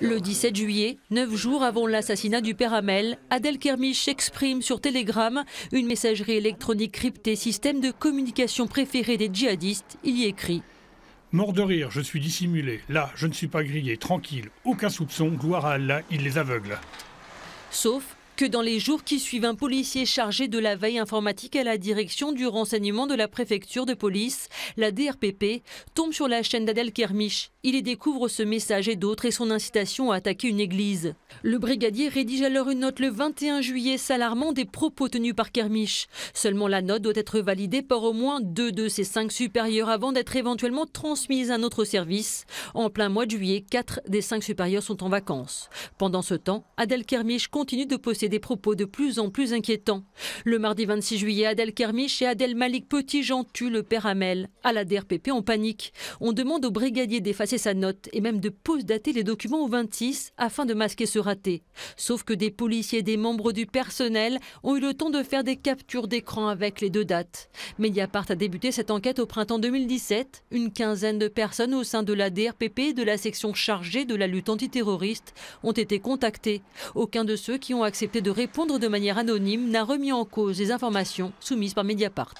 Le 17 juillet, neuf jours avant l'assassinat du père Amel, Adel Kermiche exprime sur Telegram une messagerie électronique cryptée, système de communication préféré des djihadistes. Il y écrit Mort de rire, je suis dissimulé. Là, je ne suis pas grillé, tranquille, aucun soupçon, gloire à Allah, il les aveugle. Sauf que dans les jours qui suivent un policier chargé de la veille informatique à la direction du renseignement de la préfecture de police, la DRPP, tombe sur la chaîne d'Adel Kermich. Il y découvre ce message et d'autres et son incitation à attaquer une église. Le brigadier rédige alors une note le 21 juillet s'alarmant des propos tenus par Kermich. Seulement la note doit être validée par au moins deux de ses cinq supérieurs avant d'être éventuellement transmise à un autre service. En plein mois de juillet, quatre des cinq supérieurs sont en vacances. Pendant ce temps, Adel Kermich continue de posséder des propos de plus en plus inquiétants. Le mardi 26 juillet, Adèle Kermiche et Adèle Malik Petit-Jean tuent le père Hamel. À la DRPP, en panique. On demande au brigadier d'effacer sa note et même de post-dater les documents au 26 afin de masquer ce raté. Sauf que des policiers et des membres du personnel ont eu le temps de faire des captures d'écran avec les deux dates. Mediapart a débuté cette enquête au printemps 2017. Une quinzaine de personnes au sein de la DRPP et de la section chargée de la lutte antiterroriste ont été contactées. Aucun de ceux qui ont accepté de répondre de manière anonyme n'a remis en cause les informations soumises par Mediapart.